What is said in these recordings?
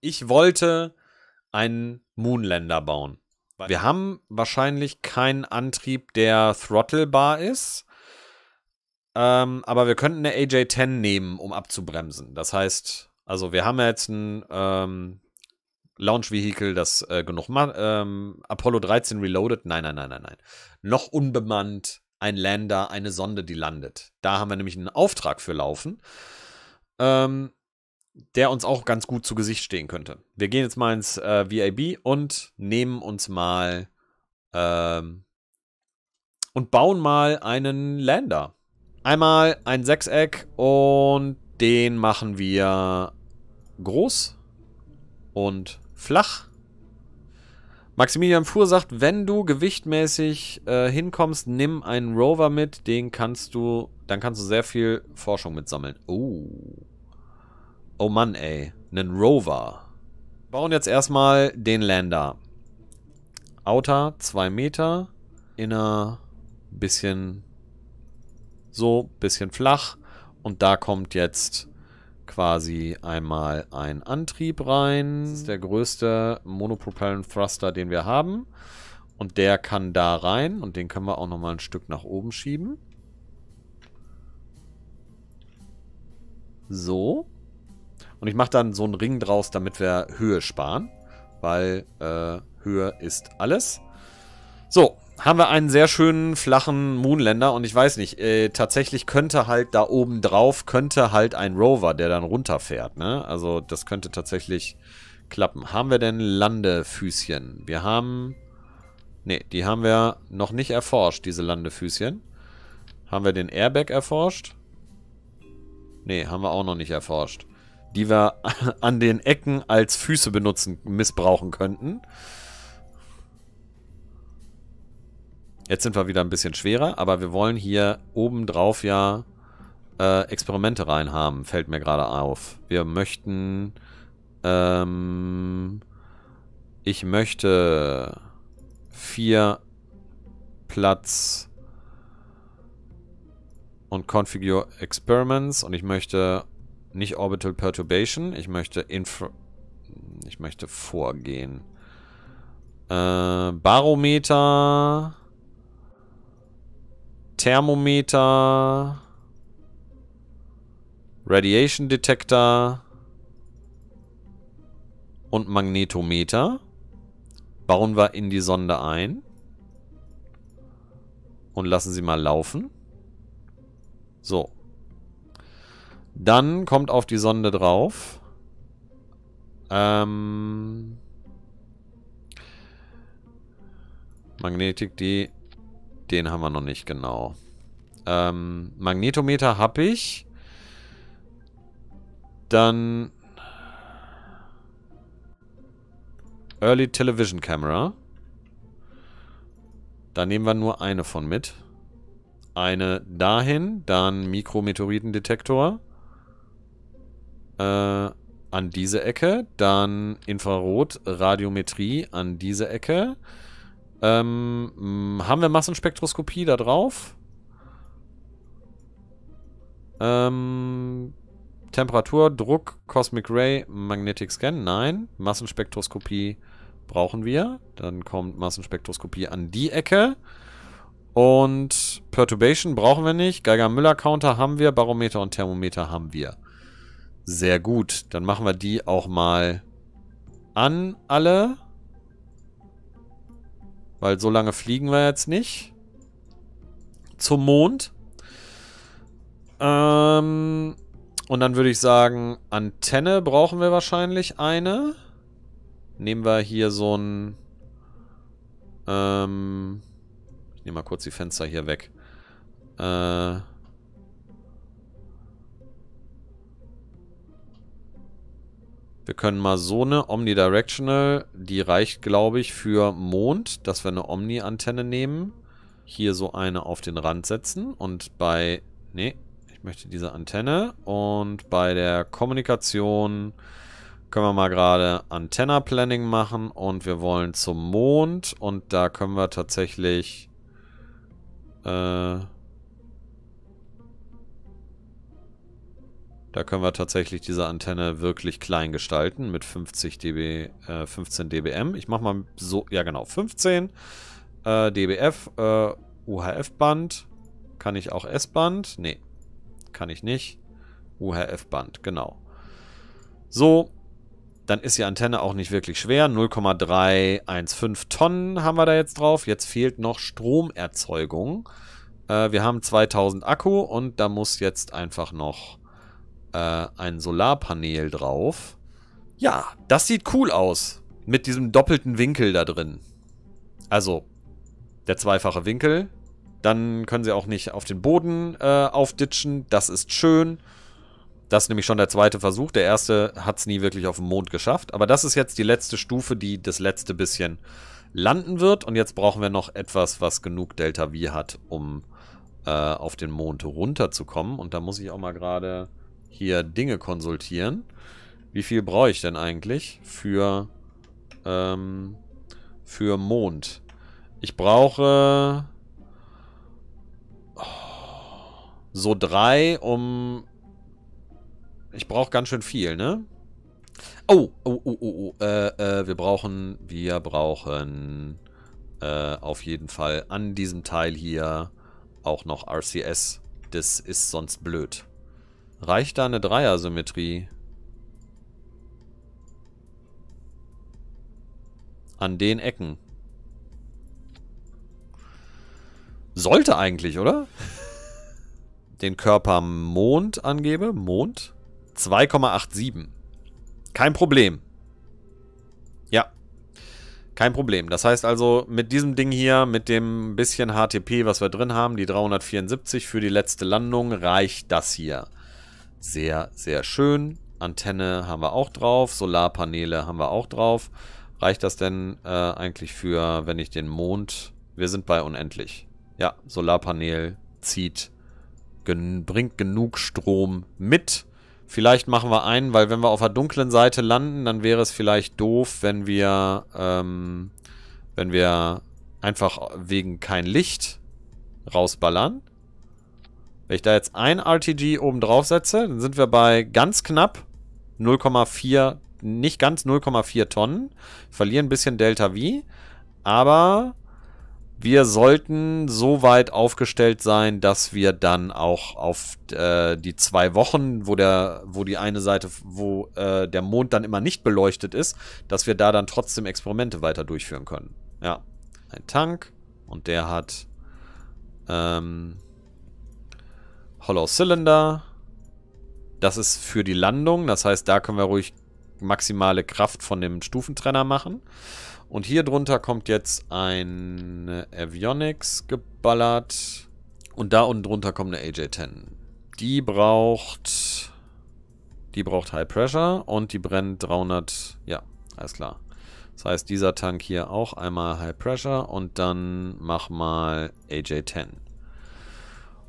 ich wollte einen Moonlander bauen. Wir haben wahrscheinlich keinen Antrieb, der throttlebar ist. Ähm, aber wir könnten eine AJ-10 nehmen, um abzubremsen. Das heißt, also wir haben ja jetzt ein ähm, Launch-Vehikel, das äh, genug macht. Ähm, Apollo 13 reloaded. Nein, nein, nein, nein, nein. Noch unbemannt ein Lander, eine Sonde, die landet. Da haben wir nämlich einen Auftrag für laufen. Ähm, der uns auch ganz gut zu Gesicht stehen könnte. Wir gehen jetzt mal ins äh, VAB und nehmen uns mal ähm, und bauen mal einen Lander. Einmal ein Sechseck und den machen wir groß und flach. Maximilian Fuhr sagt, wenn du gewichtmäßig äh, hinkommst, nimm einen Rover mit, den kannst du, dann kannst du sehr viel Forschung mitsammeln. Oh. Oh Mann, ey. Einen Rover. Bauen jetzt erstmal den Lander. Outer 2 Meter. Inner bisschen so, bisschen flach. Und da kommt jetzt quasi einmal ein Antrieb rein. Das ist der größte Monopropellant Thruster, den wir haben. Und der kann da rein. Und den können wir auch nochmal ein Stück nach oben schieben. So. Und ich mache dann so einen Ring draus, damit wir Höhe sparen. Weil äh, Höhe ist alles. So, haben wir einen sehr schönen flachen Moonländer. und ich weiß nicht, äh, tatsächlich könnte halt da oben drauf, könnte halt ein Rover, der dann runterfährt, ne? Also das könnte tatsächlich klappen. Haben wir denn Landefüßchen? Wir haben... Ne, die haben wir noch nicht erforscht, diese Landefüßchen. Haben wir den Airbag erforscht? Ne, haben wir auch noch nicht erforscht die wir an den Ecken als Füße benutzen, missbrauchen könnten. Jetzt sind wir wieder ein bisschen schwerer, aber wir wollen hier oben drauf ja äh, Experimente reinhaben, fällt mir gerade auf. Wir möchten... Ähm, ich möchte vier Platz und Configure Experiments und ich möchte nicht Orbital Perturbation. Ich möchte Infra... Ich möchte vorgehen. Äh, Barometer. Thermometer. Radiation Detector. Und Magnetometer. Bauen wir in die Sonde ein. Und lassen sie mal laufen. So, dann kommt auf die Sonde drauf. Ähm... Magnetik, die... Den haben wir noch nicht genau. Ähm, Magnetometer habe ich. Dann... Early Television Camera. Da nehmen wir nur eine von mit. Eine dahin, dann Mikrometeoridendetektor äh, an diese Ecke, dann Infrarot, Radiometrie an diese Ecke. Ähm, haben wir Massenspektroskopie da drauf? Ähm, Temperatur, Druck, Cosmic Ray, Magnetic Scan? Nein. Massenspektroskopie brauchen wir. Dann kommt Massenspektroskopie an die Ecke. Und Perturbation brauchen wir nicht. Geiger-Müller-Counter haben wir. Barometer und Thermometer haben wir. Sehr gut. Dann machen wir die auch mal an alle. Weil so lange fliegen wir jetzt nicht. Zum Mond. Ähm, und dann würde ich sagen, Antenne brauchen wir wahrscheinlich eine. Nehmen wir hier so ein... Ähm, ich nehme mal kurz die Fenster hier weg. Äh... Wir können mal so eine Omnidirectional, die reicht, glaube ich, für Mond, dass wir eine Omni-Antenne nehmen. Hier so eine auf den Rand setzen und bei... Nee, ich möchte diese Antenne. Und bei der Kommunikation können wir mal gerade Antenna-Planning machen und wir wollen zum Mond und da können wir tatsächlich... Äh, Da können wir tatsächlich diese Antenne wirklich klein gestalten mit 50 dB, äh, 15 dBm. Ich mache mal so, ja genau, 15 äh, dBf, äh, UHF-Band. Kann ich auch S-Band? Nee, kann ich nicht. UHF-Band, genau. So, dann ist die Antenne auch nicht wirklich schwer. 0,315 Tonnen haben wir da jetzt drauf. Jetzt fehlt noch Stromerzeugung. Äh, wir haben 2000 Akku und da muss jetzt einfach noch äh, ein Solarpanel drauf. Ja, das sieht cool aus. Mit diesem doppelten Winkel da drin. Also, der zweifache Winkel. Dann können sie auch nicht auf den Boden äh, aufditschen. Das ist schön. Das ist nämlich schon der zweite Versuch. Der erste hat es nie wirklich auf dem Mond geschafft. Aber das ist jetzt die letzte Stufe, die das letzte bisschen landen wird. Und jetzt brauchen wir noch etwas, was genug Delta V hat, um äh, auf den Mond runterzukommen. Und da muss ich auch mal gerade hier Dinge konsultieren. Wie viel brauche ich denn eigentlich für, ähm, für Mond? Ich brauche oh, so drei, um... Ich brauche ganz schön viel, ne? Oh, oh, oh, oh, oh. Äh, äh, wir brauchen, wir brauchen äh, auf jeden Fall an diesem Teil hier auch noch RCS. Das ist sonst blöd. Reicht da eine Dreier-Symmetrie? An den Ecken. Sollte eigentlich, oder? Den Körper Mond angebe. Mond. 2,87. Kein Problem. Ja. Kein Problem. Das heißt also, mit diesem Ding hier, mit dem bisschen HTP, was wir drin haben, die 374 für die letzte Landung, reicht das hier. Sehr, sehr schön. Antenne haben wir auch drauf. Solarpaneele haben wir auch drauf. Reicht das denn äh, eigentlich für, wenn ich den Mond... Wir sind bei unendlich. Ja, Solarpanel zieht, gen bringt genug Strom mit. Vielleicht machen wir einen, weil wenn wir auf der dunklen Seite landen, dann wäre es vielleicht doof, wenn wir, ähm, wenn wir einfach wegen kein Licht rausballern. Wenn ich da jetzt ein RTG oben drauf setze, dann sind wir bei ganz knapp 0,4, nicht ganz 0,4 Tonnen. Verlieren ein bisschen Delta V, aber wir sollten so weit aufgestellt sein, dass wir dann auch auf äh, die zwei Wochen, wo der, wo die eine Seite, wo äh, der Mond dann immer nicht beleuchtet ist, dass wir da dann trotzdem Experimente weiter durchführen können. Ja. Ein Tank und der hat ähm, Hollow Cylinder. Das ist für die Landung. Das heißt, da können wir ruhig maximale Kraft von dem Stufentrenner machen. Und hier drunter kommt jetzt ein Avionics geballert. Und da unten drunter kommt eine AJ-10. Die braucht... Die braucht High Pressure und die brennt 300... Ja, alles klar. Das heißt, dieser Tank hier auch einmal High Pressure und dann mach mal AJ-10.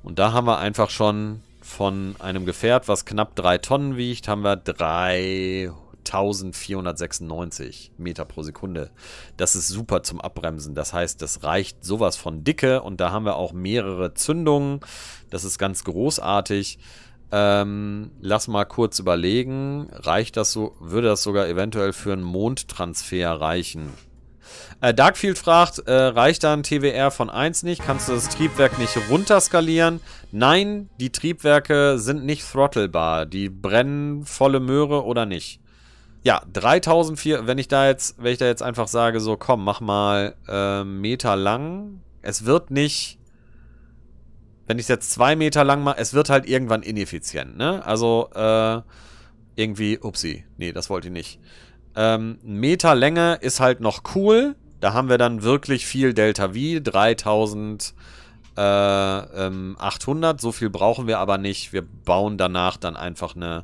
Und da haben wir einfach schon von einem Gefährt, was knapp 3 Tonnen wiegt, haben wir 3496 Meter pro Sekunde. Das ist super zum Abbremsen. Das heißt, das reicht sowas von dicke und da haben wir auch mehrere Zündungen. Das ist ganz großartig. Ähm, lass mal kurz überlegen, reicht das so, würde das sogar eventuell für einen Mondtransfer reichen? Äh, Darkfield fragt, äh, reicht dann TWR von 1 nicht? Kannst du das Triebwerk nicht runterskalieren? Nein, die Triebwerke sind nicht throttelbar. Die brennen volle Möhre oder nicht. Ja, 3004, wenn ich da jetzt, wenn ich da jetzt einfach sage, so komm, mach mal äh, Meter lang. Es wird nicht, wenn ich es jetzt zwei Meter lang mache, es wird halt irgendwann ineffizient, ne? Also, äh, irgendwie, upsi, nee, das wollte ich nicht. Ähm, Meter Länge ist halt noch cool. Da haben wir dann wirklich viel Delta V, 3800. Äh, ähm, so viel brauchen wir aber nicht. Wir bauen danach dann einfach eine,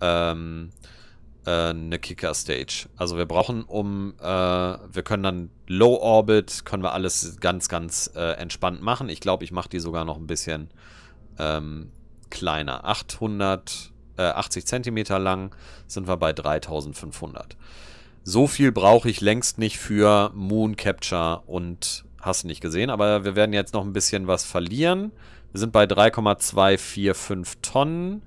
ähm, äh, eine Kicker-Stage. Also wir brauchen um, äh, wir können dann Low Orbit, können wir alles ganz, ganz äh, entspannt machen. Ich glaube, ich mache die sogar noch ein bisschen ähm, kleiner. 800 80 äh, Zentimeter lang, sind wir bei 3500. So viel brauche ich längst nicht für Moon Capture und hast du nicht gesehen, aber wir werden jetzt noch ein bisschen was verlieren. Wir sind bei 3,245 Tonnen.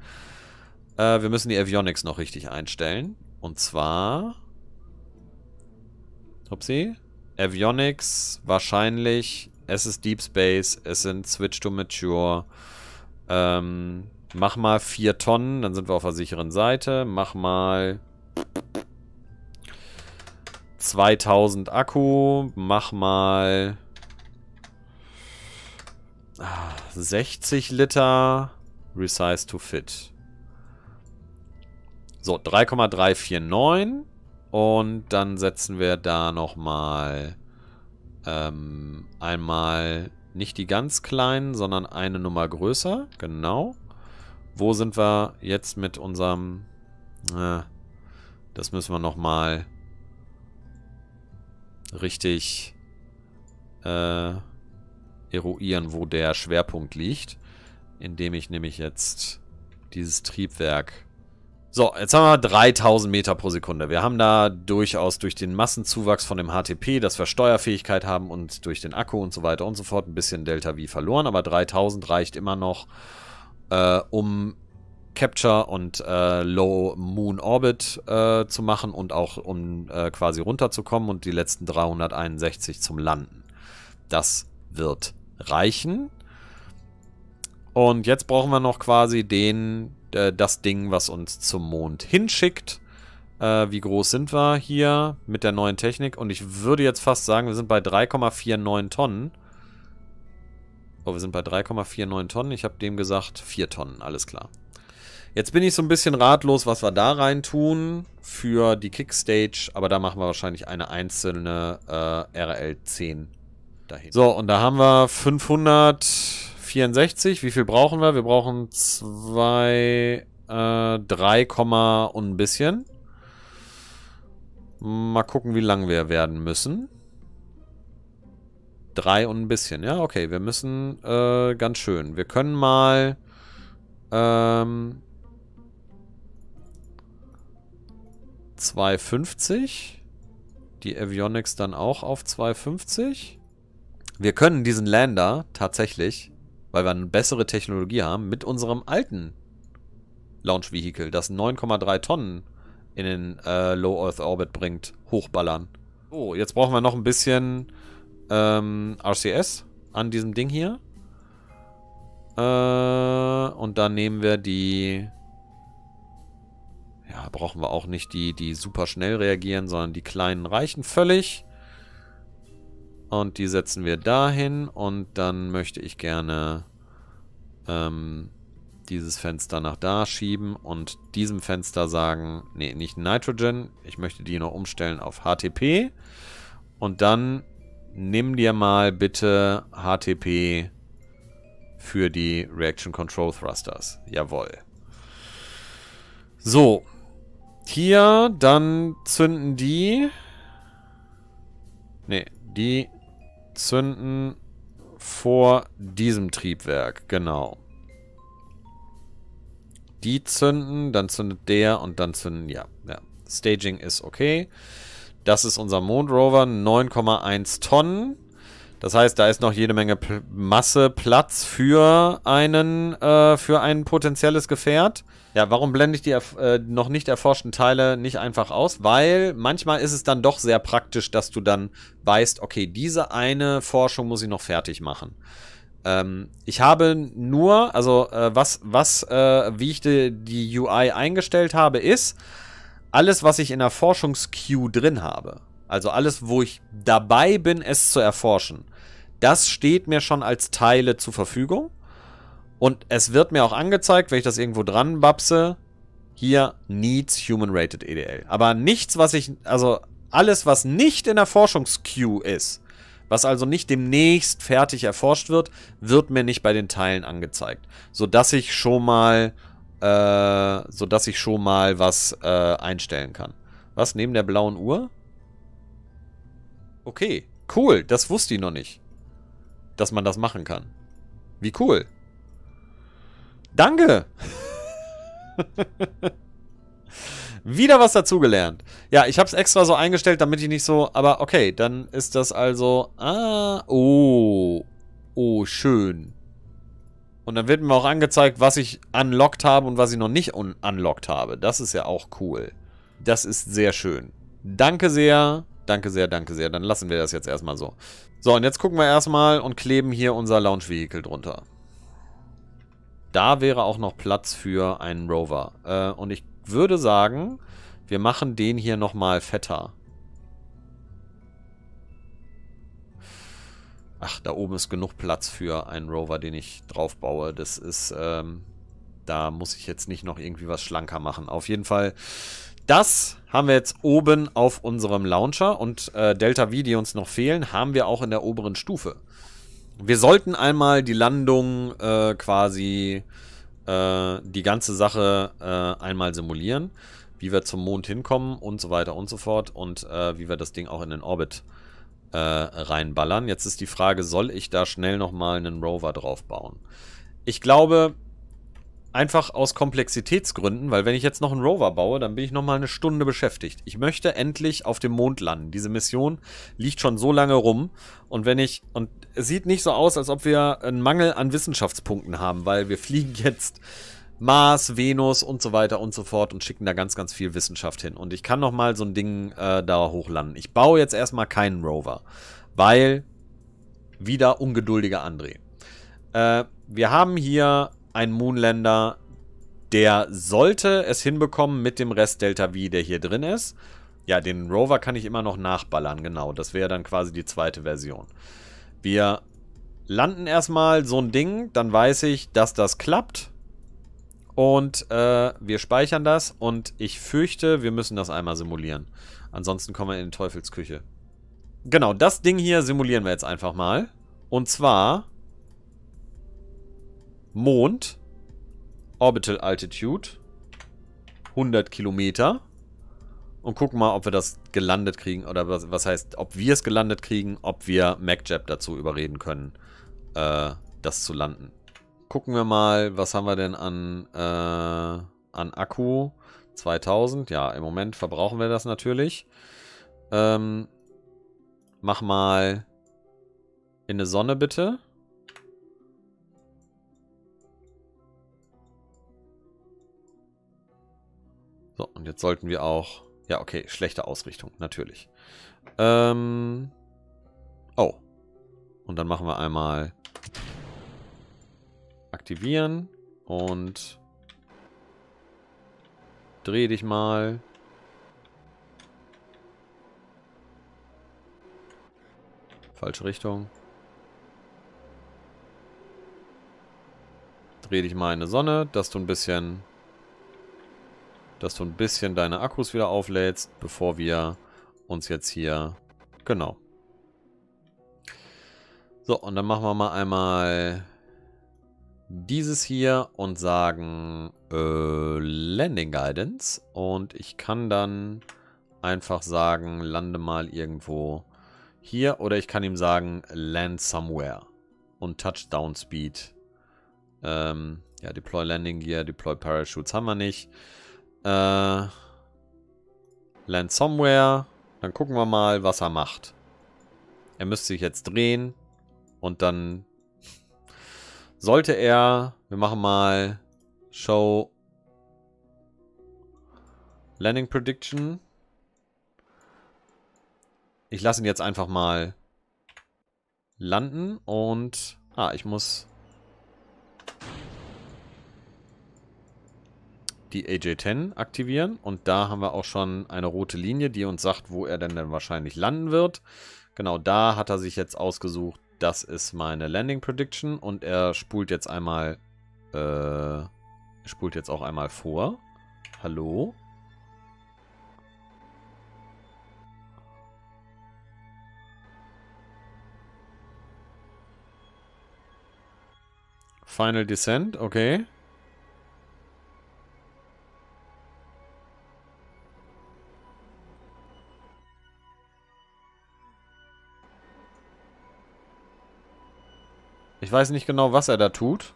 Äh, wir müssen die Avionics noch richtig einstellen. Und zwar... Upsi. Avionics, wahrscheinlich. Es ist Deep Space. Es sind Switch to Mature. Ähm, Mach mal 4 Tonnen, dann sind wir auf der sicheren Seite. Mach mal 2000 Akku. Mach mal 60 ah, Liter. Resize to fit. So, 3,349. Und dann setzen wir da nochmal ähm, einmal nicht die ganz kleinen, sondern eine Nummer größer. Genau. Wo sind wir jetzt mit unserem... Äh, das müssen wir nochmal richtig äh, eruieren, wo der Schwerpunkt liegt. Indem ich nämlich jetzt dieses Triebwerk... So, jetzt haben wir 3000 Meter pro Sekunde. Wir haben da durchaus durch den Massenzuwachs von dem HTP, dass wir Steuerfähigkeit haben und durch den Akku und so weiter und so fort ein bisschen Delta V verloren. Aber 3000 reicht immer noch, äh, um Capture und äh, Low Moon Orbit äh, zu machen und auch um äh, quasi runterzukommen und die letzten 361 zum Landen. Das wird reichen. Und jetzt brauchen wir noch quasi den, äh, das Ding, was uns zum Mond hinschickt. Äh, wie groß sind wir hier mit der neuen Technik? Und ich würde jetzt fast sagen, wir sind bei 3,49 Tonnen. Oh, wir sind bei 3,49 Tonnen. Ich habe dem gesagt 4 Tonnen, alles klar. Jetzt bin ich so ein bisschen ratlos, was wir da rein tun für die Kickstage, aber da machen wir wahrscheinlich eine einzelne äh, RL 10 dahin. So, und da haben wir 564. Wie viel brauchen wir? Wir brauchen 2, äh, 3, und ein bisschen. Mal gucken, wie lang wir werden müssen. Drei und ein bisschen. Ja, okay. Wir müssen äh, ganz schön. Wir können mal... Ähm, 250. Die Avionics dann auch auf 250. Wir können diesen Lander tatsächlich, weil wir eine bessere Technologie haben, mit unserem alten Launch Vehicle, das 9,3 Tonnen in den äh, Low Earth Orbit bringt, hochballern. Oh, jetzt brauchen wir noch ein bisschen ähm, RCS an diesem Ding hier. Äh, und dann nehmen wir die... Ja, brauchen wir auch nicht die, die super schnell reagieren, sondern die kleinen reichen völlig. Und die setzen wir dahin. Und dann möchte ich gerne ähm, dieses Fenster nach da schieben und diesem Fenster sagen, nee, nicht Nitrogen. Ich möchte die noch umstellen auf HTP. Und dann nimm dir mal bitte HTP für die Reaction Control Thrusters. Jawohl. So. Hier, dann zünden die... Ne, die zünden vor diesem Triebwerk, genau. Die zünden, dann zündet der und dann zünden, ja. ja. Staging ist okay. Okay. Das ist unser Mondrover, 9,1 Tonnen. Das heißt, da ist noch jede Menge P Masse, Platz für einen, äh, für ein potenzielles Gefährt. Ja, warum blende ich die äh, noch nicht erforschten Teile nicht einfach aus? Weil manchmal ist es dann doch sehr praktisch, dass du dann weißt, okay, diese eine Forschung muss ich noch fertig machen ähm, ich habe nur, also äh, was, was, äh, wie ich die, die UI eingestellt habe, ist, alles, was ich in der Forschungsqueue drin habe, also alles, wo ich dabei bin, es zu erforschen, das steht mir schon als Teile zur Verfügung. Und es wird mir auch angezeigt, wenn ich das irgendwo dran babse, hier needs human rated EDL. Aber nichts, was ich, also alles, was nicht in der Forschungsqueue ist, was also nicht demnächst fertig erforscht wird, wird mir nicht bei den Teilen angezeigt, sodass ich schon mal äh, sodass ich schon mal was äh, einstellen kann. Was, neben der blauen Uhr? Okay, cool, das wusste ich noch nicht, dass man das machen kann. Wie cool. Danke! Wieder was dazugelernt. Ja, ich habe es extra so eingestellt, damit ich nicht so... Aber okay, dann ist das also... Ah, oh. Oh, schön. Und dann wird mir auch angezeigt, was ich unlocked habe und was ich noch nicht un unlocked habe. Das ist ja auch cool. Das ist sehr schön. Danke sehr. Danke sehr, danke sehr. Dann lassen wir das jetzt erstmal so. So, und jetzt gucken wir erstmal und kleben hier unser launch Vehicle drunter. Da wäre auch noch Platz für einen Rover. Äh, und ich würde sagen, wir machen den hier nochmal fetter. Ach, da oben ist genug Platz für einen Rover, den ich drauf baue. Das ist, ähm, da muss ich jetzt nicht noch irgendwie was schlanker machen. Auf jeden Fall, das haben wir jetzt oben auf unserem Launcher und äh, Delta V, die uns noch fehlen, haben wir auch in der oberen Stufe. Wir sollten einmal die Landung äh, quasi, äh, die ganze Sache äh, einmal simulieren, wie wir zum Mond hinkommen und so weiter und so fort und äh, wie wir das Ding auch in den Orbit äh, äh, reinballern. Jetzt ist die Frage, soll ich da schnell nochmal einen Rover drauf bauen? Ich glaube, einfach aus Komplexitätsgründen, weil wenn ich jetzt noch einen Rover baue, dann bin ich nochmal eine Stunde beschäftigt. Ich möchte endlich auf dem Mond landen. Diese Mission liegt schon so lange rum. Und wenn ich, und es sieht nicht so aus, als ob wir einen Mangel an Wissenschaftspunkten haben, weil wir fliegen jetzt Mars, Venus und so weiter und so fort und schicken da ganz, ganz viel Wissenschaft hin. Und ich kann nochmal so ein Ding äh, da hochlanden. Ich baue jetzt erstmal keinen Rover, weil wieder ungeduldiger André. Äh, wir haben hier einen Moonlander, der sollte es hinbekommen mit dem Rest Delta V, der hier drin ist. Ja, den Rover kann ich immer noch nachballern, genau. Das wäre dann quasi die zweite Version. Wir landen erstmal so ein Ding, dann weiß ich, dass das klappt. Und äh, wir speichern das und ich fürchte, wir müssen das einmal simulieren. Ansonsten kommen wir in die Teufelsküche. Genau, das Ding hier simulieren wir jetzt einfach mal. Und zwar Mond, Orbital Altitude, 100 Kilometer. Und gucken mal, ob wir das gelandet kriegen. Oder was, was heißt, ob wir es gelandet kriegen, ob wir MacJab dazu überreden können, äh, das zu landen gucken wir mal, was haben wir denn an, äh, an Akku? 2000, ja, im Moment verbrauchen wir das natürlich. Ähm, mach mal in eine Sonne bitte. So, und jetzt sollten wir auch... Ja, okay, schlechte Ausrichtung, natürlich. Ähm, oh. Und dann machen wir einmal aktivieren. Und dreh dich mal. Falsche Richtung. Dreh dich mal in die Sonne, dass du ein bisschen dass du ein bisschen deine Akkus wieder auflädst, bevor wir uns jetzt hier... Genau. So, und dann machen wir mal einmal dieses hier und sagen äh, Landing Guidance. Und ich kann dann einfach sagen, lande mal irgendwo hier. Oder ich kann ihm sagen, land somewhere. Und Touchdown Speed. Ähm, ja, Deploy Landing Gear, Deploy Parachutes haben wir nicht. Äh, land somewhere. Dann gucken wir mal, was er macht. Er müsste sich jetzt drehen und dann sollte er, wir machen mal Show Landing Prediction. Ich lasse ihn jetzt einfach mal landen und... Ah, ich muss... die AJ-10 aktivieren und da haben wir auch schon eine rote Linie, die uns sagt, wo er denn dann wahrscheinlich landen wird. Genau da hat er sich jetzt ausgesucht das ist meine Landing Prediction und er spult jetzt einmal, äh, spult jetzt auch einmal vor. Hallo? Final Descent, okay. Ich weiß nicht genau, was er da tut.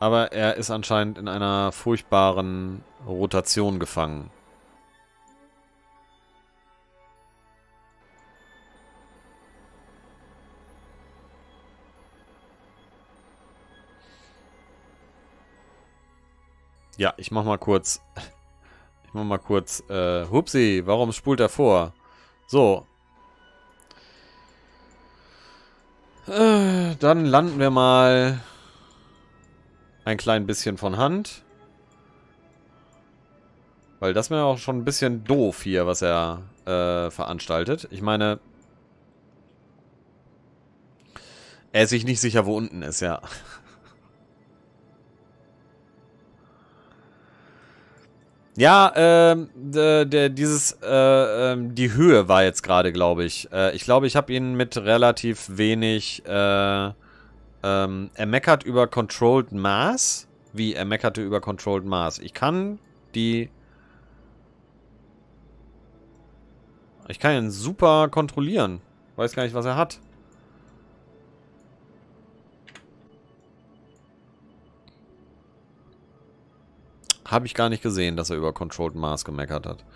Aber er ist anscheinend in einer furchtbaren Rotation gefangen. Ja, ich mach mal kurz nur mal kurz. Äh, hupsi, warum spult er vor? So. Äh, dann landen wir mal ein klein bisschen von Hand. Weil das wäre auch schon ein bisschen doof hier, was er äh, veranstaltet. Ich meine, er ist sich nicht sicher, wo unten ist, ja. Ja, ähm, dieses, äh, ähm, die Höhe war jetzt gerade, glaube ich. Äh, ich glaube, ich habe ihn mit relativ wenig, äh, ähm, er meckert über Controlled Mass. Wie, er meckerte über Controlled Mass. Ich kann die, ich kann ihn super kontrollieren. Weiß gar nicht, was er hat. Habe ich gar nicht gesehen, dass er über Controlled Mars gemeckert hat.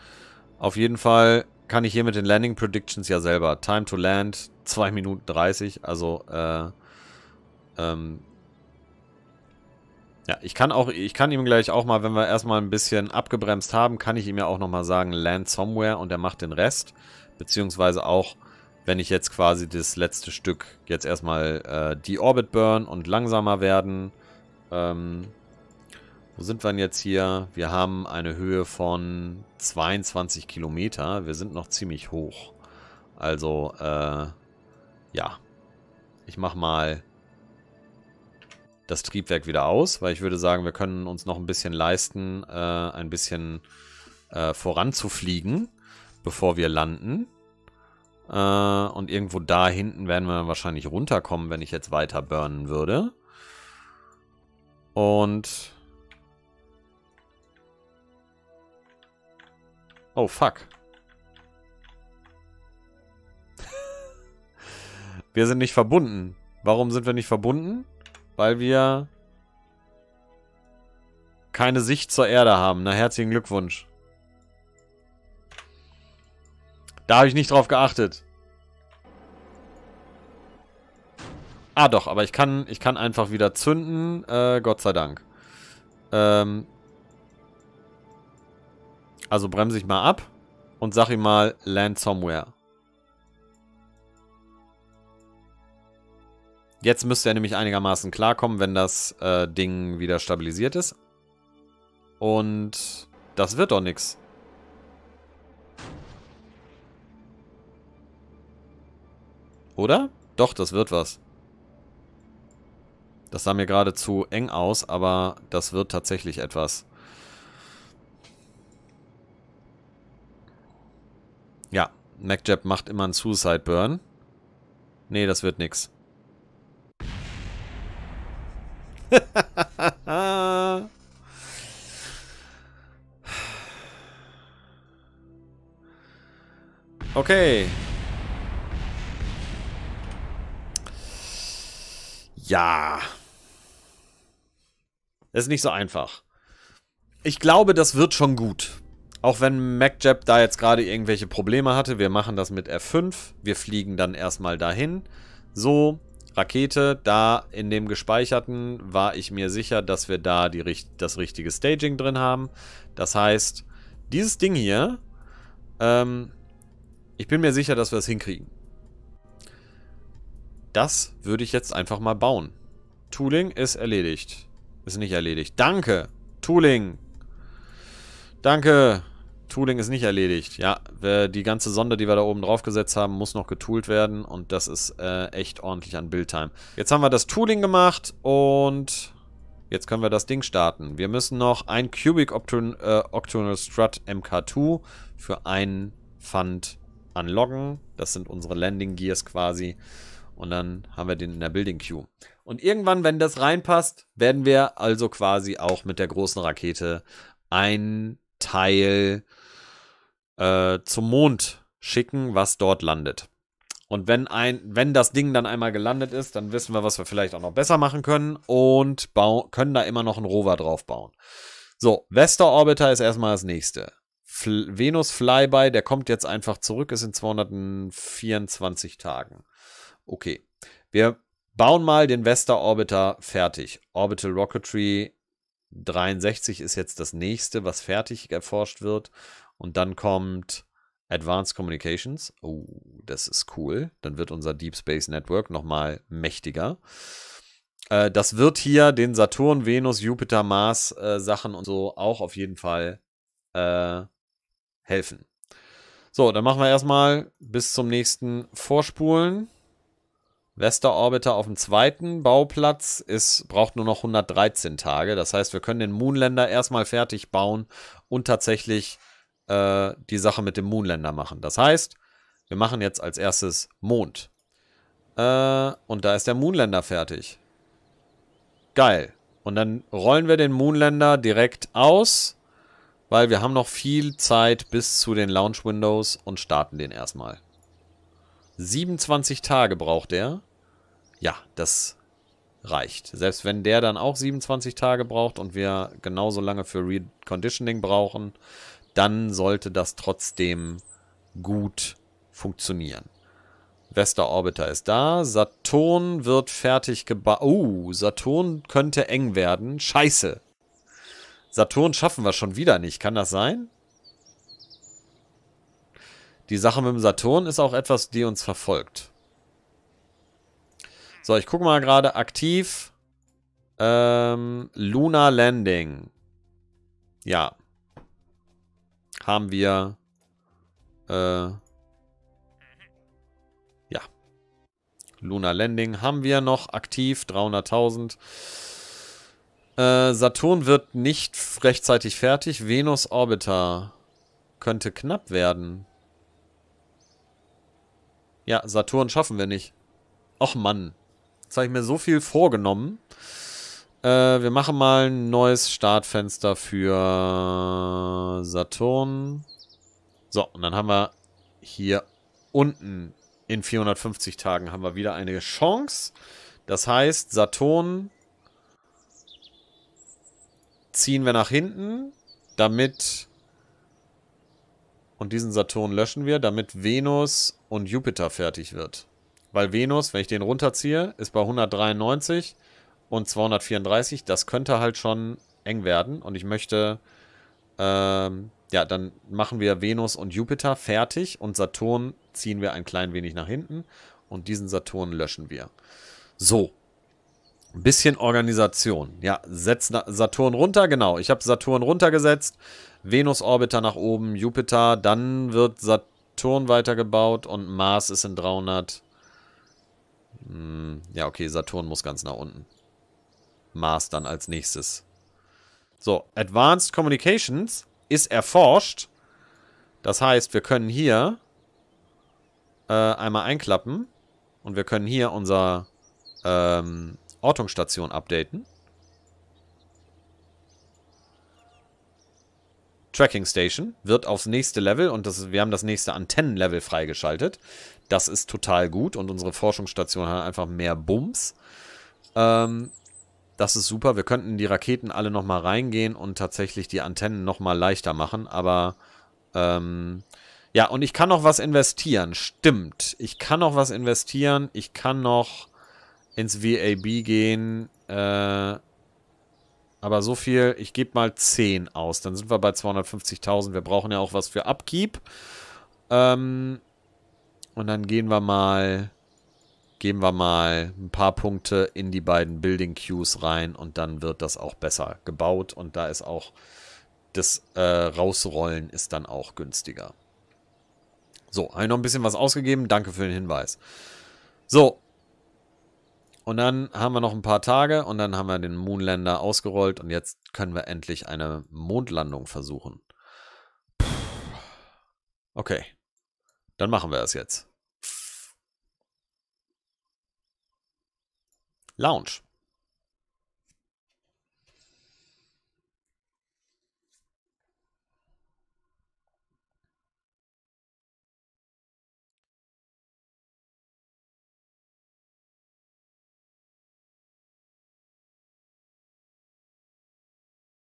Auf jeden Fall kann ich hier mit den Landing Predictions ja selber. Time to Land, 2 Minuten 30. Also, äh, ähm, ja, ich kann auch, ich kann ihm gleich auch mal, wenn wir erstmal ein bisschen abgebremst haben, kann ich ihm ja auch nochmal sagen, land somewhere und er macht den Rest. Beziehungsweise auch, wenn ich jetzt quasi das letzte Stück jetzt erstmal äh, die Orbit burn und langsamer werden, ähm, wo sind wir denn jetzt hier? Wir haben eine Höhe von 22 Kilometer. Wir sind noch ziemlich hoch. Also, äh, ja. Ich mach mal das Triebwerk wieder aus, weil ich würde sagen, wir können uns noch ein bisschen leisten, äh, ein bisschen äh, voranzufliegen, bevor wir landen. Äh, und irgendwo da hinten werden wir wahrscheinlich runterkommen, wenn ich jetzt weiter burnen würde. Und Oh, fuck. wir sind nicht verbunden. Warum sind wir nicht verbunden? Weil wir keine Sicht zur Erde haben. Na, herzlichen Glückwunsch. Da habe ich nicht drauf geachtet. Ah doch, aber ich kann, ich kann einfach wieder zünden. Äh, Gott sei Dank. Ähm, also bremse ich mal ab und sag ihm mal Land Somewhere. Jetzt müsste er nämlich einigermaßen klarkommen, wenn das äh, Ding wieder stabilisiert ist. Und das wird doch nichts. Oder? Doch, das wird was. Das sah mir gerade zu eng aus, aber das wird tatsächlich etwas. Ja, MacJab macht immer einen Suicide Burn. Nee, das wird nix. okay. Ja. Es ist nicht so einfach. Ich glaube, das wird schon gut. Auch wenn MacJab da jetzt gerade irgendwelche Probleme hatte, wir machen das mit F5. Wir fliegen dann erstmal dahin. So, Rakete, da in dem gespeicherten war ich mir sicher, dass wir da die, das richtige Staging drin haben. Das heißt, dieses Ding hier, ähm, ich bin mir sicher, dass wir es das hinkriegen. Das würde ich jetzt einfach mal bauen. Tooling ist erledigt. Ist nicht erledigt. Danke, Tooling. Danke. Tooling ist nicht erledigt. Ja, die ganze Sonde, die wir da oben drauf gesetzt haben, muss noch getoolt werden und das ist äh, echt ordentlich an Buildtime. Jetzt haben wir das Tooling gemacht und jetzt können wir das Ding starten. Wir müssen noch ein Cubic Octon äh, Octonal Strut MK2 für einen Fund unlocken. Das sind unsere Landing Gears quasi. Und dann haben wir den in der Building Queue. Und irgendwann, wenn das reinpasst, werden wir also quasi auch mit der großen Rakete ein Teil äh, zum Mond schicken, was dort landet. Und wenn, ein, wenn das Ding dann einmal gelandet ist, dann wissen wir, was wir vielleicht auch noch besser machen können und können da immer noch einen Rover drauf bauen. So, Vesta Orbiter ist erstmal das nächste. Fl Venus Flyby, der kommt jetzt einfach zurück, ist in 224 Tagen. Okay, wir bauen mal den Vesta Orbiter fertig. Orbital Rocketry 63 ist jetzt das nächste, was fertig erforscht wird. Und dann kommt Advanced Communications. Oh, das ist cool. Dann wird unser Deep Space Network nochmal mächtiger. Äh, das wird hier den Saturn, Venus, Jupiter, Mars äh, Sachen und so auch auf jeden Fall äh, helfen. So, dann machen wir erstmal bis zum nächsten Vorspulen. Vesta Orbiter auf dem zweiten Bauplatz ist, braucht nur noch 113 Tage. Das heißt, wir können den Moonländer erstmal fertig bauen und tatsächlich äh, die Sache mit dem Moonlander machen. Das heißt, wir machen jetzt als erstes Mond. Äh, und da ist der Moonlander fertig. Geil. Und dann rollen wir den Moonlander direkt aus, weil wir haben noch viel Zeit bis zu den Launch Windows und starten den erstmal. 27 Tage braucht der. Ja, das reicht. Selbst wenn der dann auch 27 Tage braucht und wir genauso lange für Reconditioning brauchen, dann sollte das trotzdem gut funktionieren. Vesta Orbiter ist da. Saturn wird fertig gebaut. Oh, Saturn könnte eng werden. Scheiße. Saturn schaffen wir schon wieder nicht. Kann das sein? Die Sache mit dem Saturn ist auch etwas, die uns verfolgt. So, ich gucke mal gerade aktiv. Ähm, Lunar Landing. Ja, haben wir äh, ja Luna Landing haben wir noch aktiv 300.000 äh, Saturn wird nicht rechtzeitig fertig. Venus Orbiter könnte knapp werden. Ja, Saturn schaffen wir nicht. Och Mann. Jetzt habe ich mir so viel vorgenommen. Äh, wir machen mal ein neues Startfenster für Saturn. So, und dann haben wir hier unten in 450 Tagen haben wir wieder eine Chance. Das heißt, Saturn ziehen wir nach hinten, damit... Und diesen Saturn löschen wir, damit Venus und Jupiter fertig wird. Weil Venus, wenn ich den runterziehe, ist bei 193 und 234. Das könnte halt schon eng werden. Und ich möchte, ähm, ja, dann machen wir Venus und Jupiter fertig und Saturn ziehen wir ein klein wenig nach hinten und diesen Saturn löschen wir. So. bisschen Organisation. Ja, setz Saturn runter, genau. Ich habe Saturn runtergesetzt. Venus-Orbiter nach oben, Jupiter, dann wird Saturn weitergebaut und Mars ist in 300. Hm, ja, okay, Saturn muss ganz nach unten. Mars dann als nächstes. So, Advanced Communications ist erforscht. Das heißt, wir können hier äh, einmal einklappen und wir können hier unsere ähm, Ortungsstation updaten. Tracking Station wird aufs nächste Level und das, wir haben das nächste Antennenlevel freigeschaltet. Das ist total gut und unsere Forschungsstation hat einfach mehr Bums. Ähm, das ist super. Wir könnten die Raketen alle nochmal reingehen und tatsächlich die Antennen nochmal leichter machen. Aber, ähm, ja, und ich kann noch was investieren. Stimmt. Ich kann noch was investieren. Ich kann noch ins VAB gehen. Äh, aber so viel, ich gebe mal 10 aus. Dann sind wir bei 250.000. Wir brauchen ja auch was für Upkeep. Ähm, und dann gehen wir mal geben wir mal ein paar Punkte in die beiden Building Queues rein und dann wird das auch besser gebaut und da ist auch das äh, Rausrollen ist dann auch günstiger. So, habe ich noch ein bisschen was ausgegeben. Danke für den Hinweis. So. Und dann haben wir noch ein paar Tage und dann haben wir den Moonlander ausgerollt und jetzt können wir endlich eine Mondlandung versuchen. Okay. Dann machen wir das jetzt. Lounge.